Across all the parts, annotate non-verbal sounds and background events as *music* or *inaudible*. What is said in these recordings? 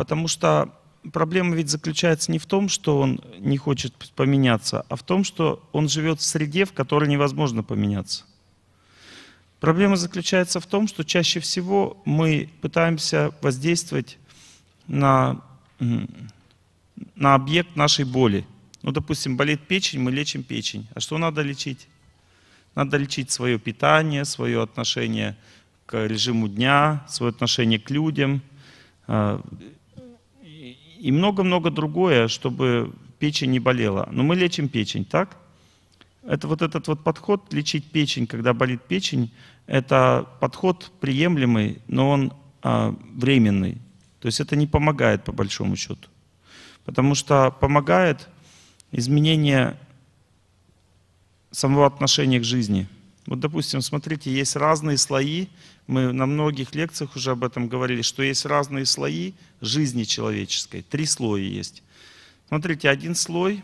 потому что проблема ведь заключается не в том, что он не хочет поменяться, а в том, что он живет в среде, в которой невозможно поменяться. Проблема заключается в том, что чаще всего мы пытаемся воздействовать на, на объект нашей боли. Ну, допустим, болит печень, мы лечим печень. А что надо лечить? Надо лечить свое питание, свое отношение к режиму дня, свое отношение к людям, а, и много-много другое, чтобы печень не болела. Но мы лечим печень, так? Это вот этот вот подход лечить печень, когда болит печень, это подход приемлемый, но он а, временный. То есть это не помогает по большому счету. Потому что помогает изменение самого отношения к жизни – вот, допустим, смотрите, есть разные слои, мы на многих лекциях уже об этом говорили, что есть разные слои жизни человеческой, три слоя есть. Смотрите, один слой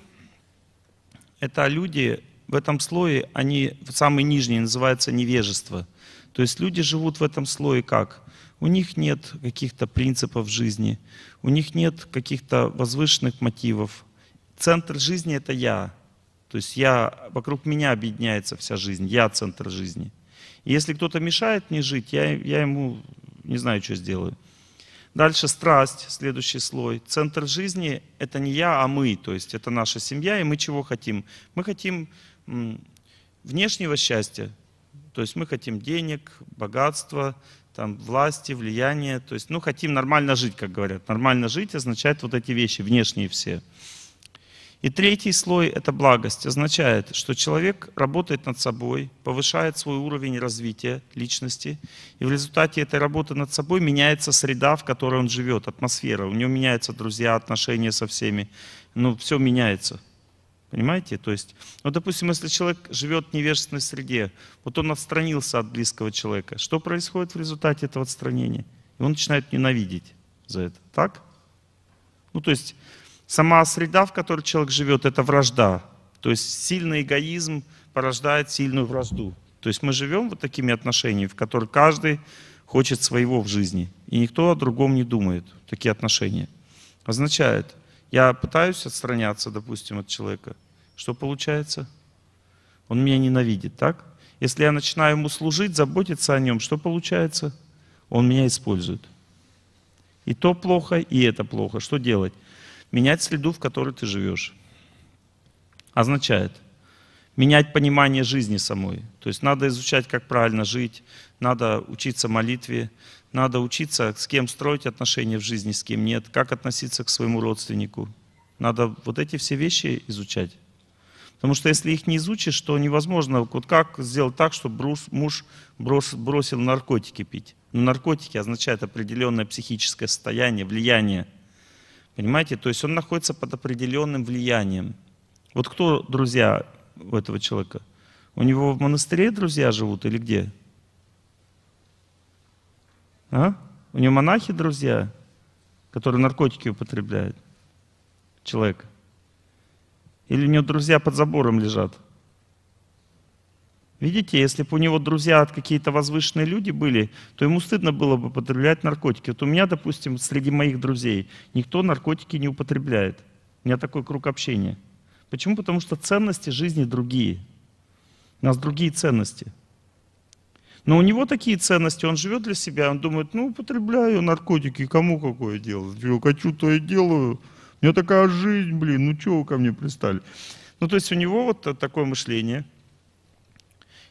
– это люди, в этом слое, они, самый нижний называется невежество. То есть люди живут в этом слое как? У них нет каких-то принципов жизни, у них нет каких-то возвышенных мотивов. Центр жизни – это «я», то есть я, вокруг меня объединяется вся жизнь, я центр жизни. И если кто-то мешает мне жить, я, я ему не знаю, что сделаю. Дальше страсть, следующий слой. Центр жизни – это не я, а мы, то есть это наша семья, и мы чего хотим? Мы хотим внешнего счастья, то есть мы хотим денег, богатства, там, власти, влияния, то есть ну, хотим нормально жить, как говорят. Нормально жить означает вот эти вещи, внешние все. И третий слой – это благость. Означает, что человек работает над собой, повышает свой уровень развития личности, и в результате этой работы над собой меняется среда, в которой он живет, атмосфера. У него меняются друзья, отношения со всеми. Ну, все меняется. Понимаете? То есть, ну, допустим, если человек живет в невежественной среде, вот он отстранился от близкого человека, что происходит в результате этого отстранения? И он начинает ненавидеть за это. Так? Ну, то есть Сама среда, в которой человек живет, это вражда. То есть сильный эгоизм порождает сильную вражду. То есть мы живем вот такими отношениями, в которых каждый хочет своего в жизни. И никто о другом не думает. Такие отношения. Означает, я пытаюсь отстраняться, допустим, от человека. Что получается? Он меня ненавидит, так? Если я начинаю ему служить, заботиться о нем, что получается? Он меня использует. И то плохо, и это плохо. Что делать? Менять среду, в которой ты живешь. Означает менять понимание жизни самой. То есть надо изучать, как правильно жить, надо учиться молитве, надо учиться, с кем строить отношения в жизни, с кем нет, как относиться к своему родственнику. Надо вот эти все вещи изучать. Потому что если их не изучишь, то невозможно, вот как сделать так, чтобы брус, муж брос, бросил наркотики пить. Но ну, наркотики означают определенное психическое состояние, влияние – Понимаете? То есть он находится под определенным влиянием. Вот кто друзья у этого человека? У него в монастыре друзья живут или где? А? У него монахи друзья, которые наркотики употребляют. Человек. Или у него друзья под забором лежат? Видите, если бы у него друзья какие-то возвышенные люди были, то ему стыдно было бы употреблять наркотики. Вот у меня, допустим, среди моих друзей никто наркотики не употребляет. У меня такой круг общения. Почему? Потому что ценности жизни другие. У нас другие ценности. Но у него такие ценности, он живет для себя, он думает, ну, употребляю наркотики, кому какое дело? Я хочу, то и делаю. У меня такая жизнь, блин, ну чего вы ко мне пристали? Ну, то есть у него вот такое мышление –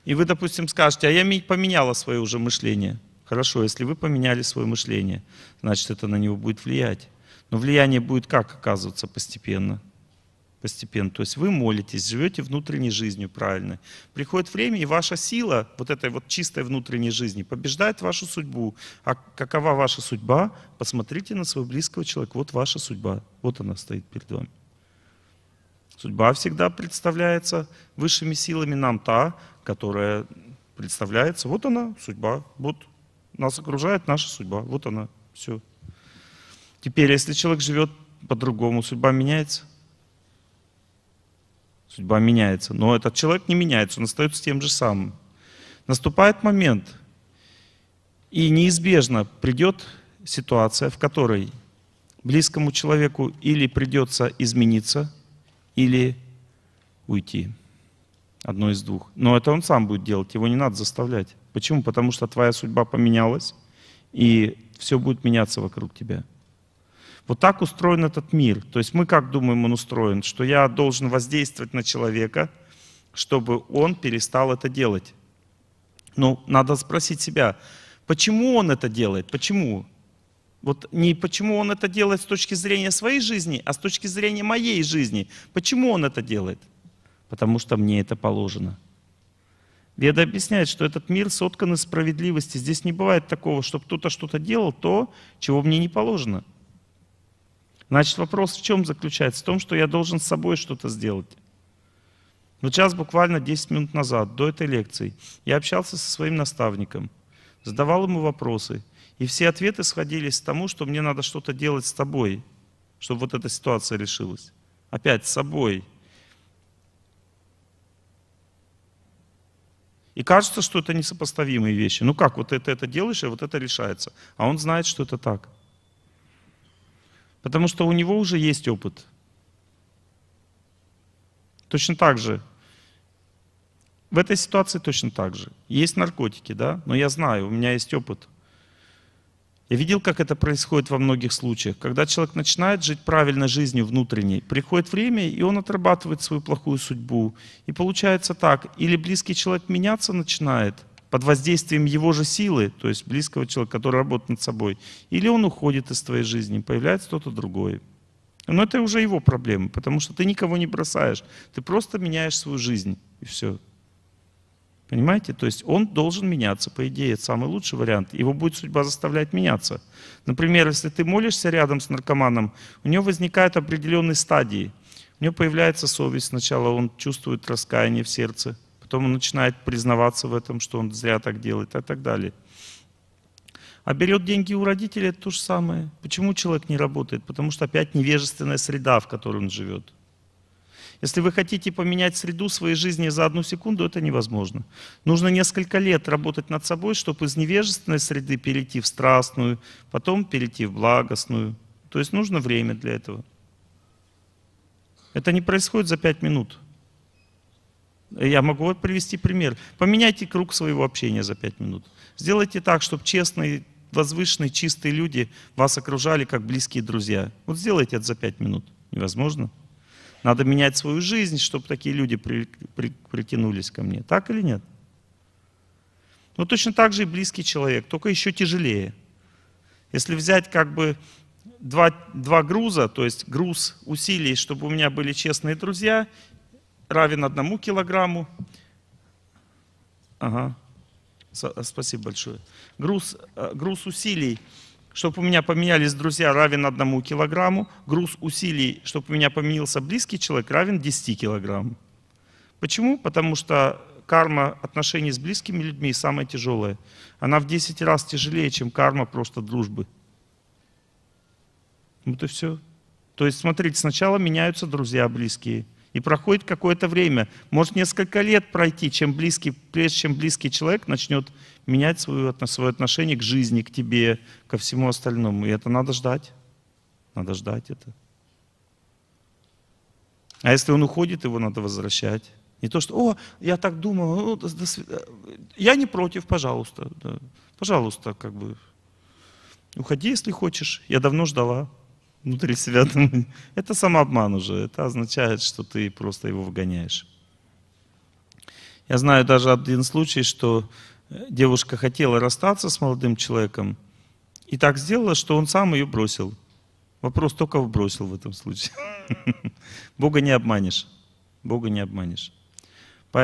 и вы, допустим, скажете, а я поменяла свое уже мышление. Хорошо, если вы поменяли свое мышление, значит, это на него будет влиять. Но влияние будет как оказываться постепенно? Постепенно. То есть вы молитесь, живете внутренней жизнью правильной. Приходит время, и ваша сила вот этой вот чистой внутренней жизни побеждает вашу судьбу. А какова ваша судьба? Посмотрите на своего близкого человека. Вот ваша судьба. Вот она стоит перед вами. Судьба всегда представляется высшими силами нам та, которая представляется. Вот она, судьба. Вот нас окружает наша судьба. Вот она, все. Теперь, если человек живет по-другому, судьба меняется. Судьба меняется. Но этот человек не меняется, он остается тем же самым. Наступает момент, и неизбежно придет ситуация, в которой близкому человеку или придется измениться, или уйти. Одно из двух. Но это он сам будет делать, его не надо заставлять. Почему? Потому что твоя судьба поменялась, и все будет меняться вокруг тебя. Вот так устроен этот мир. То есть мы как думаем, он устроен? Что я должен воздействовать на человека, чтобы он перестал это делать. Но ну, надо спросить себя, почему он это делает? Почему? Вот не почему он это делает с точки зрения своей жизни, а с точки зрения моей жизни. Почему он это делает? потому что мне это положено. Веда объясняет, что этот мир соткан из справедливости. Здесь не бывает такого, чтобы кто-то что-то делал, то, чего мне не положено. Значит, вопрос в чем заключается? В том, что я должен с собой что-то сделать. Вот сейчас, буквально 10 минут назад, до этой лекции, я общался со своим наставником, задавал ему вопросы, и все ответы сходились к тому, что мне надо что-то делать с тобой, чтобы вот эта ситуация решилась. Опять с собой – И кажется, что это несопоставимые вещи. Ну как, вот это, это делаешь, а вот это решается. А он знает, что это так. Потому что у него уже есть опыт. Точно так же. В этой ситуации точно так же. Есть наркотики, да, но я знаю, у меня есть опыт. Я видел, как это происходит во многих случаях. Когда человек начинает жить правильной жизнью внутренней, приходит время, и он отрабатывает свою плохую судьбу. И получается так, или близкий человек меняться начинает под воздействием его же силы, то есть близкого человека, который работает над собой, или он уходит из твоей жизни, появляется кто-то другой. Но это уже его проблемы, потому что ты никого не бросаешь, ты просто меняешь свою жизнь, и все. Понимаете? То есть он должен меняться, по идее, это самый лучший вариант. Его будет судьба заставлять меняться. Например, если ты молишься рядом с наркоманом, у него возникают определенные стадии. У него появляется совесть сначала, он чувствует раскаяние в сердце, потом он начинает признаваться в этом, что он зря так делает и так далее. А берет деньги у родителей, это то же самое. Почему человек не работает? Потому что опять невежественная среда, в которой он живет. Если вы хотите поменять среду своей жизни за одну секунду, это невозможно. Нужно несколько лет работать над собой, чтобы из невежественной среды перейти в страстную, потом перейти в благостную. То есть нужно время для этого. Это не происходит за пять минут. Я могу привести пример. Поменяйте круг своего общения за пять минут. Сделайте так, чтобы честные, возвышенные, чистые люди вас окружали как близкие друзья. Вот сделайте это за пять минут. Невозможно? Надо менять свою жизнь, чтобы такие люди при, при, притянулись ко мне. Так или нет? Ну точно так же и близкий человек, только еще тяжелее. Если взять как бы два, два груза, то есть груз усилий, чтобы у меня были честные друзья, равен одному килограмму. Ага, спасибо большое. Груз, э, груз усилий чтобы у меня поменялись друзья, равен одному килограмму. Груз усилий, чтобы у меня поменился близкий человек, равен 10 килограмм. Почему? Потому что карма отношений с близкими людьми самая тяжелая. Она в 10 раз тяжелее, чем карма просто дружбы. Вот и все. То есть, смотрите, сначала меняются друзья близкие – и проходит какое-то время, может несколько лет пройти, чем близкий, прежде чем близкий человек начнет менять свое, свое отношение к жизни, к тебе, ко всему остальному. И это надо ждать. Надо ждать это. А если он уходит, его надо возвращать. Не то, что, о, я так думал, ну, до, до я не против, пожалуйста. Да. Пожалуйста, как бы, уходи, если хочешь. Я давно ждала внутри себя. Это самообман уже. Это означает, что ты просто его выгоняешь. Я знаю даже один случай, что э, девушка хотела расстаться с молодым человеком и так сделала, что он сам ее бросил. Вопрос только бросил в этом случае. *laughs* Бога не обманешь. Бога не обманешь.